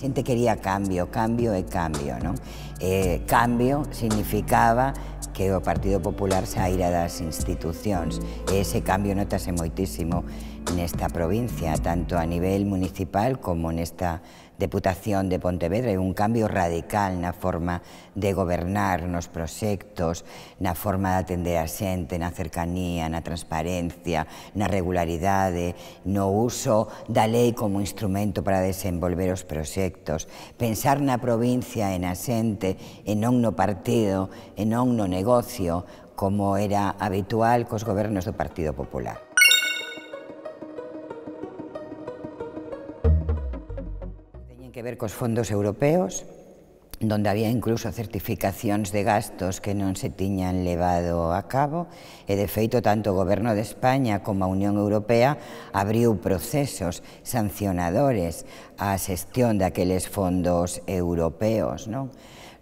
gente quería cambio, cambio y cambio, ¿no? Eh, cambio significaba que el Partido Popular se ido a las instituciones. ese cambio notase muchísimo en esta provincia, tanto a nivel municipal como en esta Deputación de Pontevedra. Hay un cambio radical en la forma de gobernar los proyectos, en la forma de atender a en la cercanía, en la transparencia, en la regularidad, en el uso de la ley como instrumento para desenvolver los proyectos. Pensar en la provincia en na en e partido en un negocio como era habitual con los gobiernos del Partido Popular. que ver cos fondos europeos, donde había incluso certificacións de gastos que non se tiñan levado a cabo e, de feito, tanto o Goberno de España como a Unión Europea abriu procesos sancionadores á xestión daqueles fondos europeos. Non?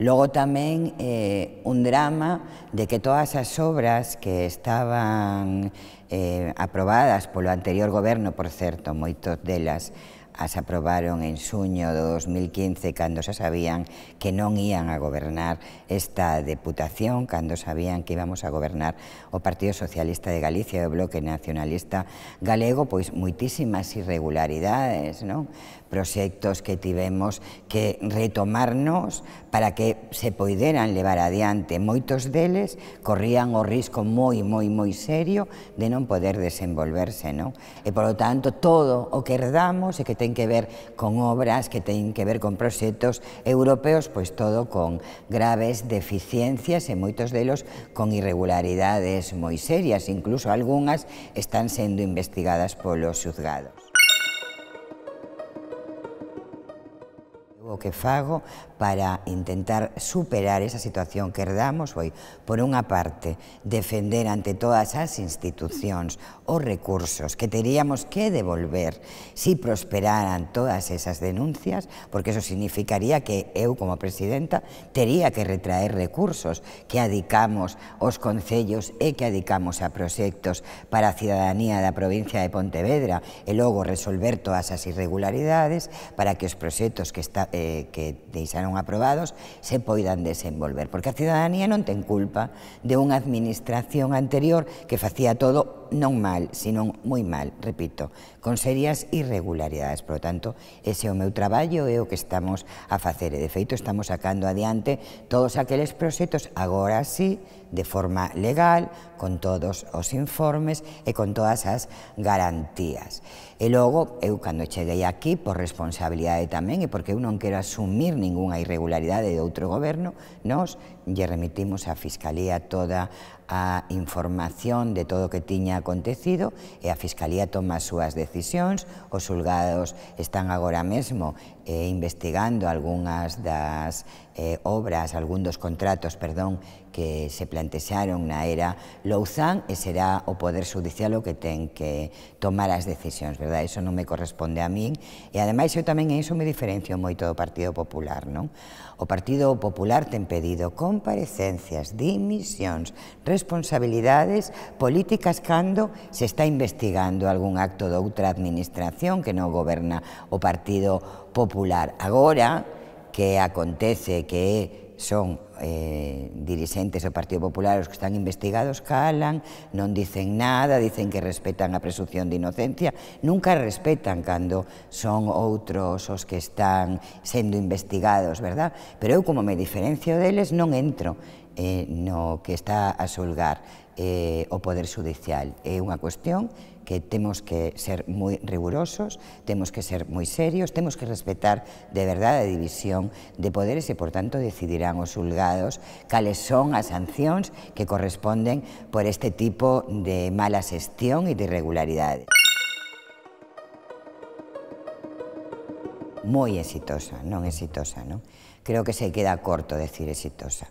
Logo tamén eh, un drama de que todas as obras que estaban eh, aprobadas polo anterior goberno, por certo, moitos delas, as aprobaron en suño do 2015 cando xa sabían que non ían a gobernar esta deputación, cando sabían que íbamos a gobernar o Partido Socialista de Galicia e o Bloque Nacionalista Galego, pois moitísimas irregularidades, non? proxectos que tivemos que retomarnos para que se poideran levar adiante. Moitos deles corrían o risco moi, moi, moi serio de non poder desenvolverse. Non? E, polo tanto, todo o que herdamos e que ten que ver con obras, que ten que ver con proxectos europeos, pois todo con graves deficiencias e moitos delos con irregularidades moi serias, incluso algunhas están sendo investigadas polo xuzgado. o que fago para intentar superar esa situación que herdamos hoy. Por una parte, defender ante todas las instituciones o recursos que teníamos que devolver si prosperaran todas esas denuncias, porque eso significaría que eu, como presidenta, tenía que retraer recursos que adicamos os concellos e que adicamos a proyectos para ciudadanía de la provincia de Pontevedra y e luego resolver todas esas irregularidades para que los proyectos que, está, eh, que foron aprobados se poidan desenvolver, porque a ciudadanía non ten culpa de unha administración anterior que facía todo non mal, sino moi mal, repito, con serias irregularidades. Por tanto, ese é o meu traballo e o que estamos a facer. E, de feito, estamos sacando adiante todos aqueles proxectos, agora sí, de forma legal, con todos os informes e con todas as garantías. E logo, eu, cando cheguei aquí, por responsabilidade tamén, e porque eu non quero asumir ninguna unha irregularidade de outro goberno, nós lle remitimos á Fiscalía toda a información de todo o que tiña acontecido e a Fiscalía toma as súas decisións, os julgados están agora mesmo eh, investigando algunhas das eh, obras, algún dos contratos, perdón, que se plantexaron na era Louzán e será o Poder Judicial o que ten que tomar as decisións, verdad? Iso non me corresponde a min e ademais eu tamén en iso me diferencio moito do Partido Popular, non? O Partido Popular ten pedido comparecencias, dimisións, responsabilidades políticas cando se está investigando algún acto de outra administración que non goberna o Partido Popular popular. Agora que acontece que son eh, dirixentes do Partido Popular os que están investigados calan, non dicen nada, dicen que respetan a presunción de inocencia, nunca respetan cando son outros os que están sendo investigados, verdad? Pero eu como me diferencio deles non entro eh, no que está a xulgar eh, o Poder Judicial. É unha cuestión que tenemos que ser muy rigurosos, tenemos que ser muy serios, tenemos que respetar de verdad la división de poderes y, por tanto, decidirán los julgados cuáles son las sanciones que corresponden por este tipo de mala gestión y de irregularidades. Muy exitosa, no exitosa, non? Creo que se queda corto decir exitosa.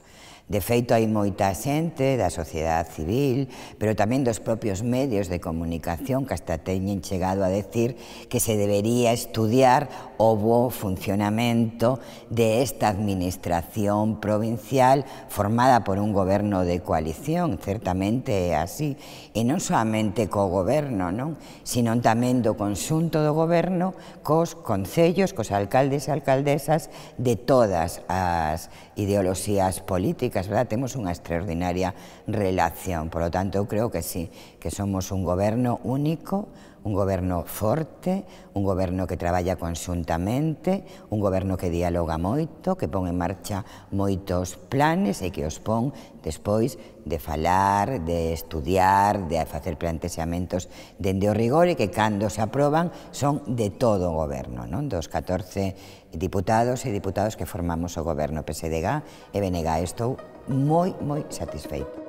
De feito, hai moita xente la sociedad civil, pero tamén los propios medios de comunicación que hasta teñen llegado a decir que se debería estudiar o bo funcionamento de esta administración provincial formada por un gobierno de coalición, ciertamente así, y e no solamente co goberno, sino también do consunto do goberno cos concellos, cos alcaldes y e alcaldesas de todas las ideologías políticas es ¿verdad? Tenemos una extraordinaria relación. Por lo tanto, creo que sí, que somos un gobierno único, un goberno forte, un goberno que traballa conxuntamente, un goberno que dialoga moito, que pon en marcha moitos planes e que os pon despois de falar, de estudiar, de facer plantexamentos dende o rigor e que cando se aproban son de todo o goberno, non? dos 14 diputados e diputados que formamos o goberno PSDG e BNG. Estou moi, moi satisfeito.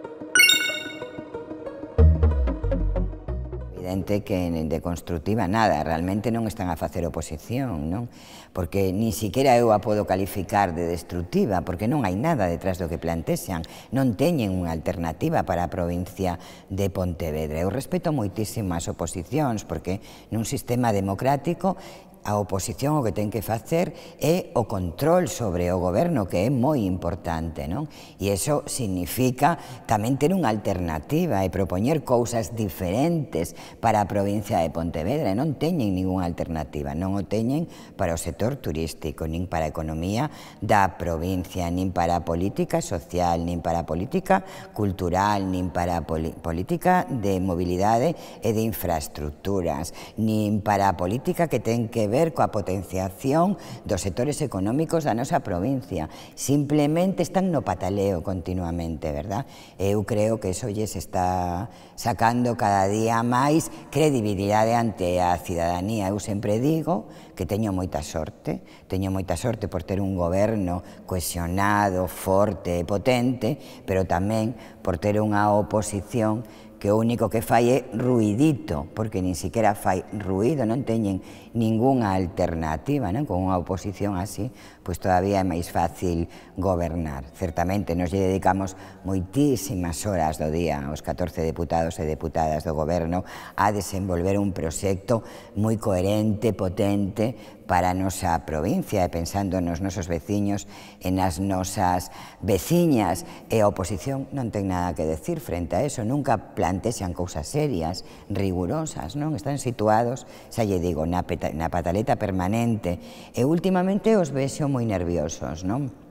evidente que de construtiva nada, realmente non están a facer oposición, non? Porque ni siquiera eu a podo calificar de destructiva, porque non hai nada detrás do que plantexan, non teñen unha alternativa para a provincia de Pontevedra. Eu respeto moitísimo as oposicións, porque nun sistema democrático a oposición o que ten que facer é o control sobre o goberno, que é moi importante, non? E iso significa tamén ter unha alternativa e propoñer cousas diferentes para a provincia de Pontevedra, e non teñen ninguna alternativa, non o teñen para o sector turístico, nin para a economía da provincia, nin para a política social, nin para a política cultural, nin para a política de mobilidade e de infraestructuras, nin para a política que ten que ver ver coa potenciación dos sectores económicos da nosa provincia. Simplemente están no pataleo continuamente, verdad? Eu creo que eso se está sacando cada día máis credibilidade ante a cidadanía. Eu sempre digo que teño moita sorte, teño moita sorte por ter un goberno cohesionado, forte e potente, pero tamén por ter unha oposición que o único que fai é ruidito, porque nin siquiera fai ruido, non teñen ninguna alternativa, ¿no? con una oposición así, pues todavía es más fácil gobernar. Ciertamente nos dedicamos muchísimas horas do día los 14 diputados y diputadas de gobierno, a desenvolver un proyecto muy coherente, potente, para nuestra provincia pensando en nuestros vecinos, en las nosas vecinas. e oposición no tiene nada que decir frente a eso, nunca plantean cosas serias, rigurosas, ¿no? Están situados, xa lle digo, na peta una pataleta permanente e últimamente os veo muy nerviosos, ¿no?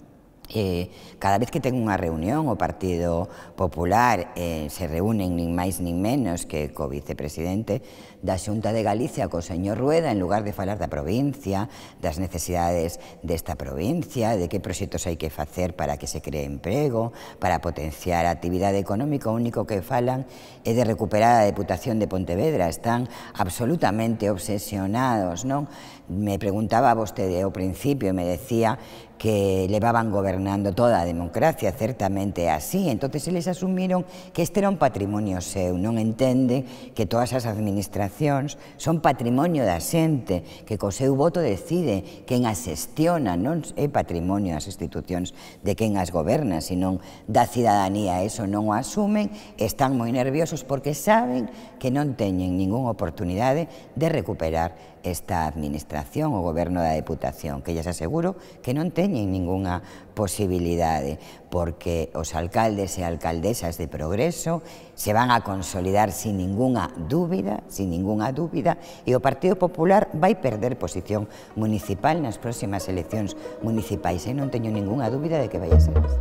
Eh, cada vez que ten unha reunión o Partido Popular eh, se reúnen nin máis nin menos que co vicepresidente da Xunta de Galicia co señor Rueda en lugar de falar da provincia, das necesidades desta provincia, de que proxectos hai que facer para que se cree emprego, para potenciar a actividade económica, o único que falan é de recuperar a Deputación de Pontevedra, están absolutamente obsesionados, non? me preguntaba a al principio me decía que le van gobernando toda la democracia, ciertamente así. Entonces se les asumieron que este era un patrimonio seu, no entienden que todas esas administraciones son patrimonio la gente, que con seu voto decide quen as xestiona, no é patrimonio las instituciones de quen as sino senón da ciudadanía, eso no asumen, están muy nerviosos porque saben que no tienen ninguna oportunidad de recuperar esta administración o gobierno de la Deputación, que ya se aseguro que no teñen ninguna posibilidad, porque os alcaldes y e alcaldesas de Progreso se van a consolidar sin ninguna duda, sin ninguna dúbida, y e o Partido Popular va a perder posición municipal en las próximas elecciones municipais, e No tengo ninguna duda de que vaya a ser así.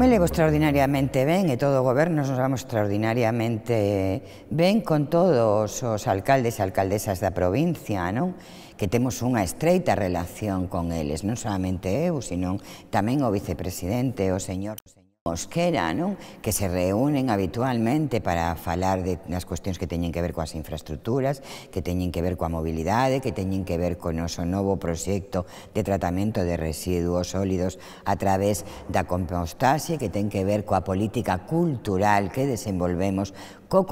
me levo extraordinariamente ben e todo o goberno nos vamos extraordinariamente ben con todos os alcaldes e alcaldesas da provincia, non? que temos unha estreita relación con eles, non solamente eu, sino tamén o vicepresidente, o señor... Mosquera, que se reúnen habitualmente para hablar de las cuestiones que tienen que ver con las infraestructuras, que tienen que ver la movilidad, que tienen que ver con nuestro nuevo proyecto de tratamiento de residuos sólidos a través la compostaxe, que tienen que ver con la política cultural que desenvolvemos co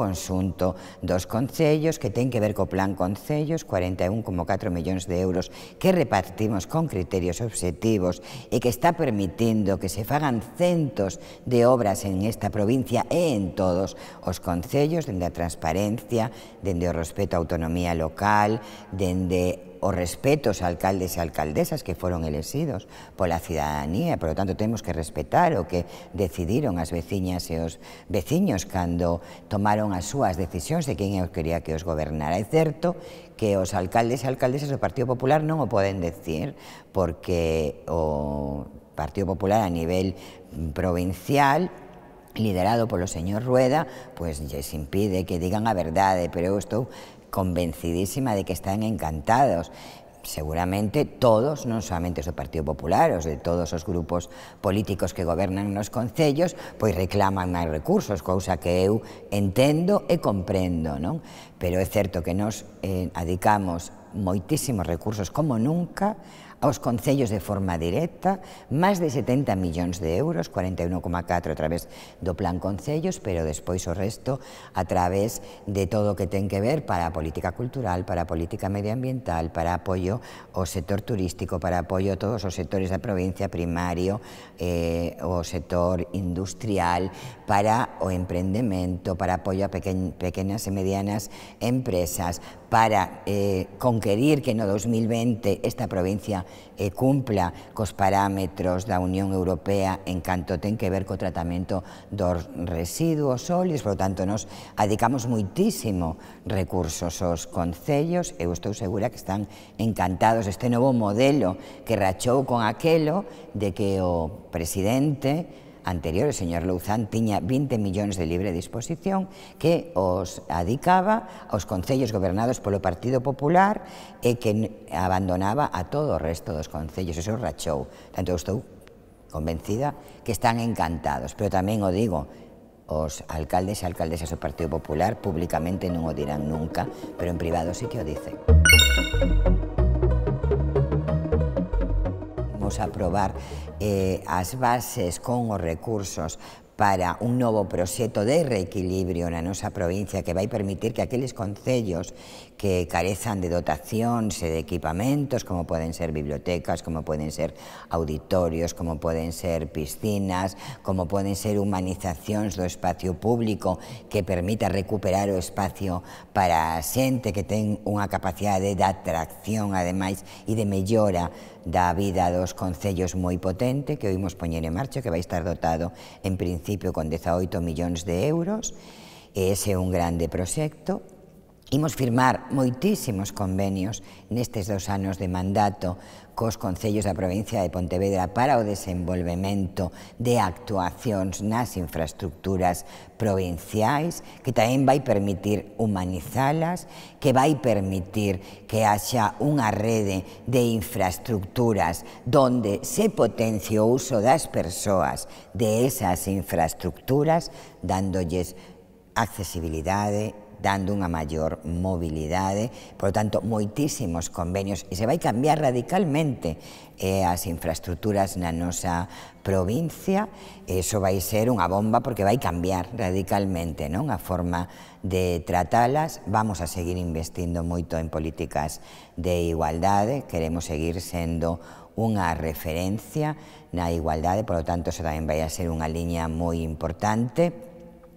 dos concellos que tienen que ver con plan concellos, 41,4 millones de euros que repartimos con criterios objetivos y e que está permitiendo que se fagan centos de obras en esta provincia e en todos los concellos, dende a transparencia, dende o respeto a autonomía local, dende o respeto a alcaldes y alcaldesas que fueron elegidos por la ciudadanía, por lo tanto tenemos que respetar o que decidieron las vecinas y los vecinos cuando tomaron a súas decisiones de quién quería que os gobernara. Es cierto que los alcaldes y alcaldesas del Partido Popular no lo pueden decir porque el Partido Popular a nivel provincial liderado por los señor Rueda, pues les impide que digan la verdade, pero esto convencidísima de que están encantados. Seguramente todos, no solamente su Partido Popular, o de todos los grupos políticos que gobernan los concellos, pues reclaman más recursos, cosa que eu entendo y e comprendo, no Pero es cierto que nos dedicamos eh, adicamos recursos como nunca los concellos de forma directa, más de 70 millones de euros, 41,4 e a través do Plan Concellos, pero después o resto a través de todo lo que ten que ver para política cultural, para política medioambiental, para apoyo o sector turístico, para apoyo a todos los sectores de la provincia, primario, eh, o sector industrial, para o emprendemento, para apoyo a pequeñas y e medianas empresas, para eh, conquerir que no 2020 esta provincia e cumpla cos parámetros da Unión Europea en canto ten que ver co tratamento dos residuos sólidos, por tanto, nos adicamos moitísimo recursos aos concellos, eu estou segura que están encantados este novo modelo que rachou con aquelo de que o presidente anterior, el señor Louzán tenía 20 millones de libre disposición que os adicaba los concellos gobernados por polo Partido Popular y e que abandonaba a todo el resto los concellos, eso rachou. Tanto estou convencida que están encantados, pero también os digo, los alcaldes y e alcaldesas do Partido Popular públicamente no o dirán nunca, pero en privado sí que o dicen. vamos a probar las eh, bases con o recursos para un nuevo proxecto de reequilibrio na nosa provincia que va a permitir que aquellos concellos que carezan de dotación, de equipamentos, como pueden ser bibliotecas, como pueden ser auditorios, como pueden ser piscinas, como pueden ser humanizaciones do espacio público que permita recuperar o espacio para gente que tenga una capacidad de atracción, además y e de mellora da vida dos concellos muy potentes... que oímos poñer en marcha, que va a estar dotado en principio principio con 18 millóns de euros e ese é un grande proxecto Imos firmar moitísimos convenios nestes dos anos de mandato cos concellos da provincia de Pontevedra para o desenvolvemento de actuacións nas infraestructuras provinciais, que tamén vai permitir humanizalas, que vai permitir que haxa unha rede de infraestructuras donde se potencie o uso das persoas de esas infraestructuras, dándolles accesibilidade, dando unha maior mobilidade, por lo tanto, moitísimos convenios, e se vai cambiar radicalmente eh, as infraestructuras na nosa provincia, eso vai ser unha bomba porque vai cambiar radicalmente non a forma de tratalas, vamos a seguir investindo moito en políticas de igualdade, queremos seguir sendo unha referencia na igualdade, por lo tanto, eso tamén vai a ser unha liña moi importante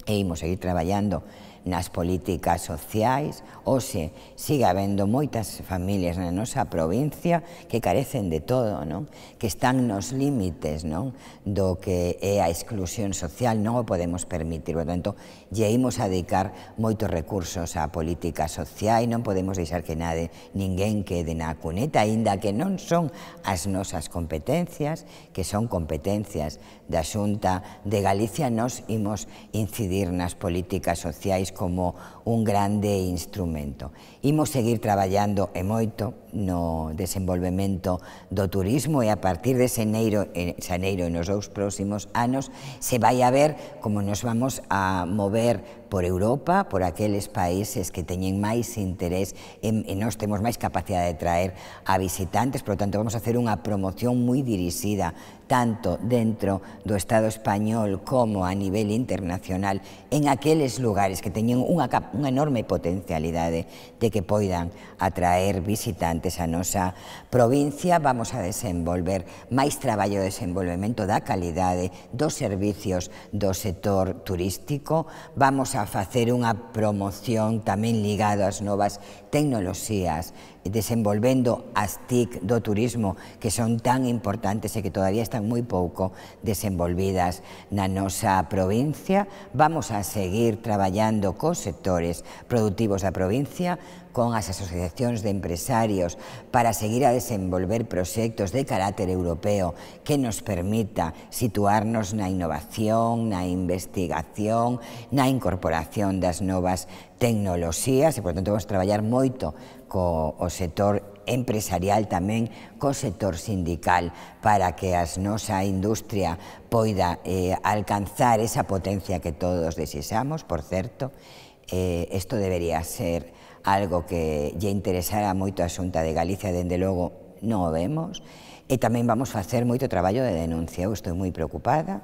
e imos seguir traballando nas políticas sociais, hoxe sigue habendo moitas familias na nosa provincia que carecen de todo, non? que están nos límites non? do que é a exclusión social, non o podemos permitir. Por tanto, imos a dedicar moitos recursos á política social e non podemos deixar que nade, ninguén quede na cuneta, aínda que non son as nosas competencias, que son competencias da Xunta de Galicia, nos imos incidir nas políticas sociais como un grande instrumento. Imos seguir trabajando en moito no desenvolvemento do turismo y e a partir de Xaneiro, en eh, los dos próximos años se vaya a ver cómo nos vamos a mover por Europa, por aquellos países que teñen más interés en, nos nós temos máis de traer a visitantes, por lo tanto vamos a hacer una promoción muy dirigida, tanto dentro del Estado español como a nivel internacional en aquellos lugares que teñen una enorme potencialidad de que puedan atraer visitantes a nuestra provincia. Vamos a desenvolver más trabajo de desenvolvemento da calidade dos servicios do sector turístico. Vamos a a facer unha promoción también ligada ás nuevas tecnologías, desenvolvendo as TIC do turismo, que son tan importantes y e que todavía están muy poco desenvolvidas na nosa provincia. Vamos a seguir trabajando con sectores productivos la provincia, con las asociaciones de empresarios para seguir a desenvolver proyectos de carácter europeo que nos permita situarnos en la innovación, en la investigación, en la incorporación de las nuevas tecnologías y por tanto, vamos trabajar mucho con el sector empresarial también el sector sindical para que nuestra industria pueda eh, alcanzar esa potencia que todos deseamos, por cierto, eh, esto debería ser algo que lle interesara moito a Xunta de Galicia, dende logo non o vemos, e tamén vamos facer moito traballo de denuncia, eu estou moi preocupada,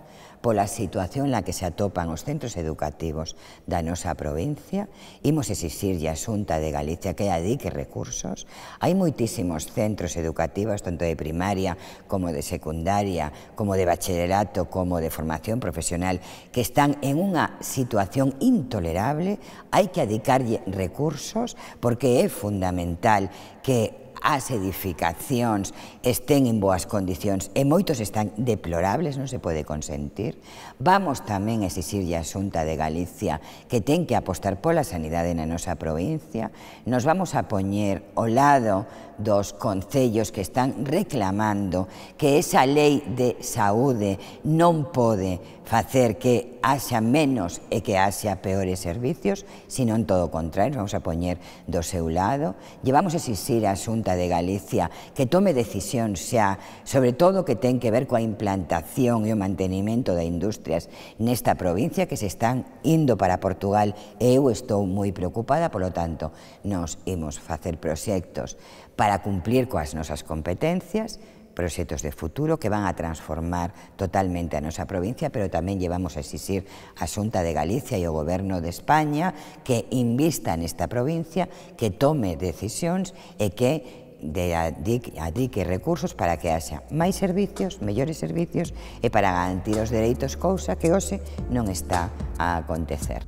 la situación en la que se atopan los centros educativos danosa provincia, hemos exigir a Asunta de Galicia que adique recursos. hay muchísimos centros educativos, tanto de primaria como de secundaria, como de bachillerato, como de formación profesional, que están en una situación intolerable. hay que adicarlle recursos porque es fundamental que as estén en buenas condiciones e están deplorables, no se puede consentir. Vamos también a exixirlle a Xunta de Galicia que ten que apostar por la sanidad en nuestra provincia. Nos vamos a poner o lado dos concellos que están reclamando que esa Ley de saúde no puede hacer que haya menos e que haya peores servicios, sino en todo o contrario, vamos a poñer do seu lado. Llevamos a exigir a Xunta de Galicia que tome decisión xa, sobre todo que tenga que ver con la implantación y el mantenimiento de industrias en esta provincia que se están indo para Portugal e eu estou moi preocupada, lo tanto, nos hemos facer proyectos para cumplir coas nosas competencias, proxectos de futuro que van a transformar totalmente a nosa provincia, pero tamén llevamos a exixir a Xunta de Galicia e o Goberno de España que invista nesta provincia, que tome decisións e que de adique, recursos para que haxa máis servicios, mellores servicios e para garantir os dereitos cousa que hoxe non está a acontecer.